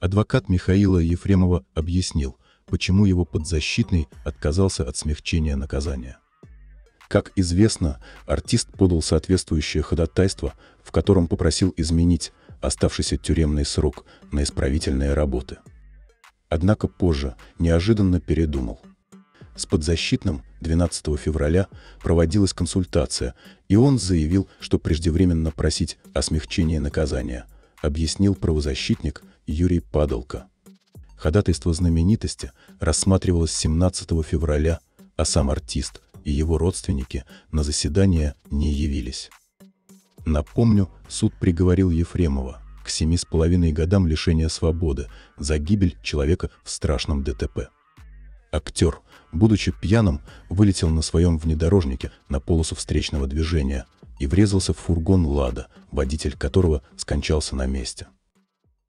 Адвокат Михаила Ефремова объяснил, почему его подзащитный отказался от смягчения наказания. Как известно, артист подал соответствующее ходатайство, в котором попросил изменить оставшийся тюремный срок на исправительные работы. Однако позже неожиданно передумал. С подзащитным 12 февраля проводилась консультация, и он заявил, что преждевременно просить о смягчении наказания – объяснил правозащитник Юрий Падалко. Ходатайство знаменитости рассматривалось 17 февраля, а сам артист и его родственники на заседание не явились. Напомню, суд приговорил Ефремова к семи с половиной годам лишения свободы за гибель человека в страшном ДТП. Актер, будучи пьяным, вылетел на своем внедорожнике на полосу встречного движения – и врезался в фургон «Лада», водитель которого скончался на месте.